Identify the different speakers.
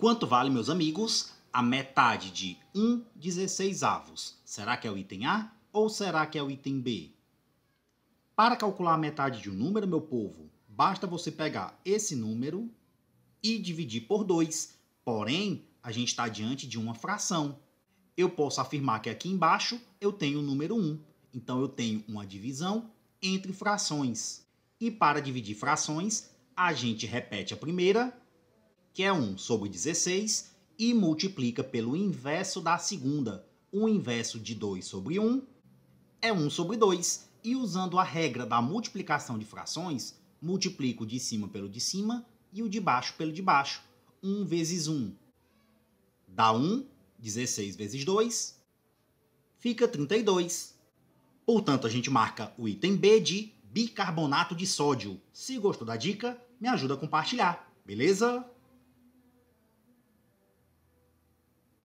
Speaker 1: Quanto vale, meus amigos? A metade de 1 16 avos. Será que é o item A ou será que é o item B? Para calcular a metade de um número, meu povo, basta você pegar esse número e dividir por 2. Porém, a gente está diante de uma fração. Eu posso afirmar que aqui embaixo eu tenho o número 1. Então eu tenho uma divisão entre frações. E para dividir frações, a gente repete a primeira que é 1 sobre 16, e multiplica pelo inverso da segunda. O inverso de 2 sobre 1 é 1 sobre 2, e usando a regra da multiplicação de frações, multiplico o de cima pelo de cima e o de baixo pelo de baixo. 1 vezes 1 dá 1, 16 vezes 2 fica 32. Portanto, a gente marca o item B de bicarbonato de sódio. Se gostou da dica, me ajuda a compartilhar, beleza?